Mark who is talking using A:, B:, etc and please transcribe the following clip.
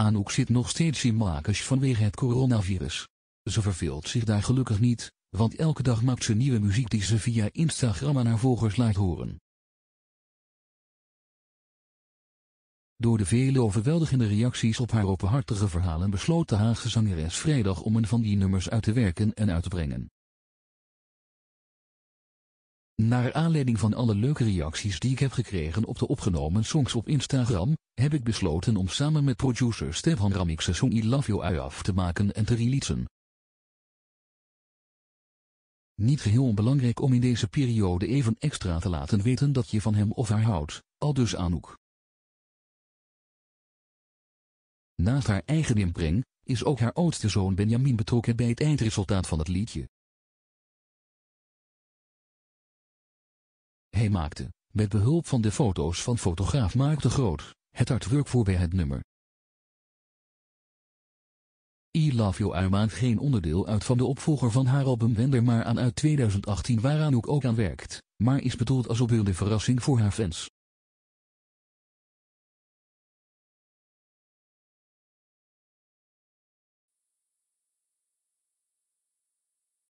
A: Anouk zit nog steeds in makers vanwege het coronavirus. Ze verveelt zich daar gelukkig niet, want elke dag maakt ze nieuwe muziek die ze via Instagram aan haar volgers laat horen. Door de vele overweldigende reacties op haar openhartige verhalen besloot de Haagse zangeres vrijdag om een van die nummers uit te werken en uit te brengen. Naar aanleiding van alle leuke reacties die ik heb gekregen op de opgenomen songs op Instagram, heb ik besloten om samen met producer Stefan de song I Love You I af te maken en te releasen. Niet geheel onbelangrijk om in deze periode even extra te laten weten dat je van hem of haar houdt, al dus Anouk. Naast haar eigen inbreng, is ook haar oudste zoon Benjamin betrokken bij het eindresultaat van het liedje.
B: Hij maakte, met
A: behulp van de foto's van fotograaf Mark Groot, het artwork voor bij het nummer. I Love You Are maakt geen onderdeel uit van de opvolger van haar album Wender maar aan uit 2018 waaraan ook ook aan werkt, maar is bedoeld als wilde verrassing
B: voor haar fans.